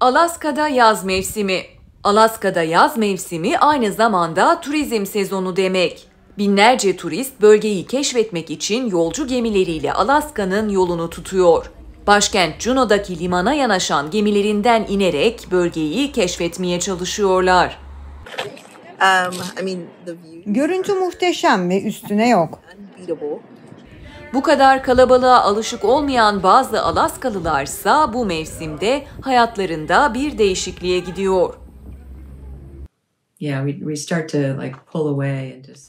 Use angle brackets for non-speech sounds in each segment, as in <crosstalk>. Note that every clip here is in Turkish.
Alaska'da yaz mevsimi. Alaska'da yaz mevsimi aynı zamanda turizm sezonu demek. Binlerce turist bölgeyi keşfetmek için yolcu gemileriyle Alaska'nın yolunu tutuyor. Başkent Juneau'daki limana yanaşan gemilerinden inerek bölgeyi keşfetmeye çalışıyorlar. Um, Görüntü muhteşem ve üstüne yok. Bu kadar kalabalığa alışık olmayan bazı Alaskalılarsa bu mevsimde hayatlarında bir değişikliğe gidiyor.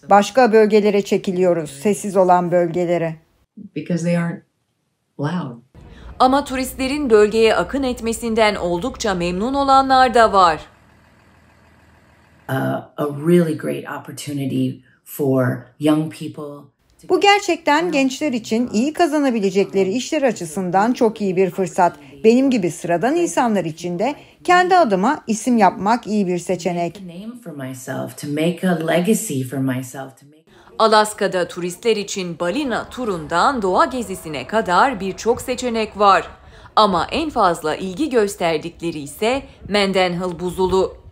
Başka bölgelere çekiliyoruz, sessiz olan bölgelere. Ama turistlerin bölgeye akın etmesinden oldukça memnun olanlar da var. Uh, a really great opportunity for young people bu gerçekten gençler için iyi kazanabilecekleri işler açısından çok iyi bir fırsat. Benim gibi sıradan insanlar için de kendi adıma isim yapmak iyi bir seçenek. Alaska'da turistler için balina turundan doğa gezisine kadar birçok seçenek var. Ama en fazla ilgi gösterdikleri ise Mendenhall buzulu.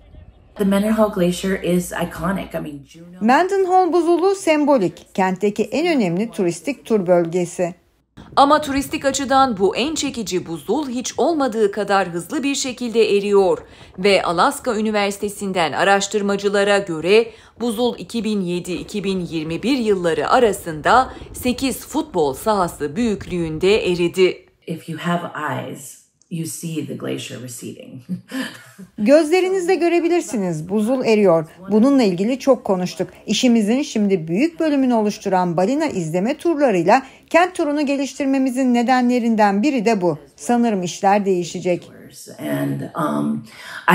Mendenhall buzulu sembolik, kentteki en önemli turistik tur bölgesi. Ama turistik açıdan bu en çekici buzul hiç olmadığı kadar hızlı bir şekilde eriyor ve Alaska Üniversitesi'nden araştırmacılara göre buzul 2007-2021 yılları arasında 8 futbol sahası büyüklüğünde eridi. If you have eyes, you see the glacier receding. <laughs> Gözlerinizde görebilirsiniz. Buzul eriyor. Bununla ilgili çok konuştuk. İşimizin şimdi büyük bölümünü oluşturan balina izleme turlarıyla kent turunu geliştirmemizin nedenlerinden biri de bu. Sanırım işler değişecek. And um,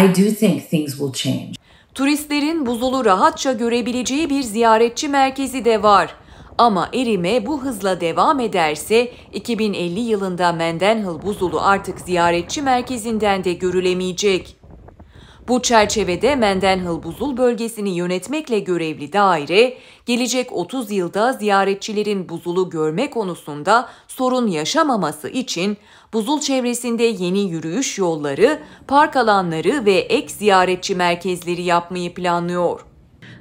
I do think things will change. Turistlerin buzulu rahatça görebileceği bir ziyaretçi merkezi de var. Ama erime bu hızla devam ederse 2050 yılında Mendenhall buzulu artık ziyaretçi merkezinden de görülemeyecek. Bu çerçevede Mendenhall buzul bölgesini yönetmekle görevli daire, gelecek 30 yılda ziyaretçilerin buzulu görme konusunda sorun yaşamaması için buzul çevresinde yeni yürüyüş yolları, park alanları ve ek ziyaretçi merkezleri yapmayı planlıyor.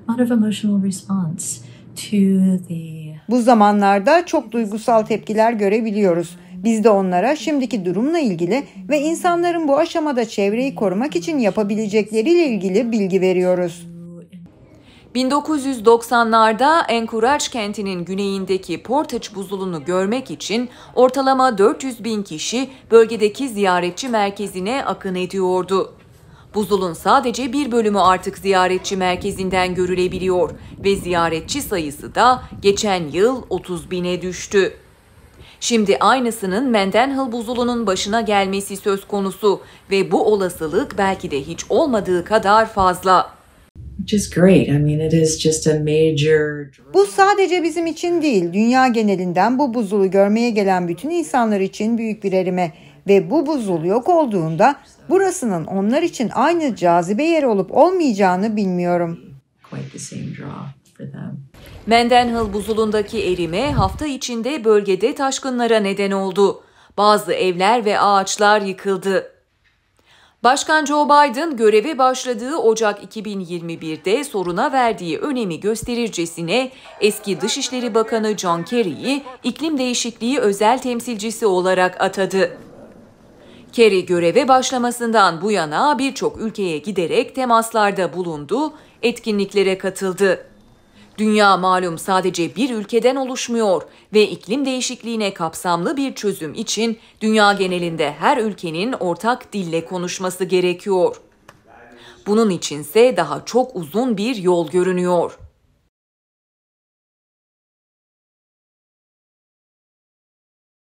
Out of emotional response to the bu zamanlarda çok duygusal tepkiler görebiliyoruz. Biz de onlara şimdiki durumla ilgili ve insanların bu aşamada çevreyi korumak için yapabilecekleriyle ilgili bilgi veriyoruz. 1990'larda Encourage kentinin güneyindeki Portage buzulunu görmek için ortalama 400 bin kişi bölgedeki ziyaretçi merkezine akın ediyordu. Buzulun sadece bir bölümü artık ziyaretçi merkezinden görülebiliyor ve ziyaretçi sayısı da geçen yıl 30 bine düştü. Şimdi aynısının Mendenhall buzulunun başına gelmesi söz konusu ve bu olasılık belki de hiç olmadığı kadar fazla. Bu sadece bizim için değil, dünya genelinden bu buzulu görmeye gelen bütün insanlar için büyük bir erime ve bu buzul yok olduğunda burasının onlar için aynı cazibe yeri olup olmayacağını bilmiyorum. Mendenhill buzulundaki erime hafta içinde bölgede taşkınlara neden oldu. Bazı evler ve ağaçlar yıkıldı. Başkan Joe Biden görevi başladığı Ocak 2021'de soruna verdiği önemi gösterircesine eski Dışişleri Bakanı John Kerry'i iklim değişikliği özel temsilcisi olarak atadı. Kerry göreve başlamasından bu yana birçok ülkeye giderek temaslarda bulundu, etkinliklere katıldı. Dünya malum sadece bir ülkeden oluşmuyor ve iklim değişikliğine kapsamlı bir çözüm için dünya genelinde her ülkenin ortak dille konuşması gerekiyor. Bunun içinse daha çok uzun bir yol görünüyor.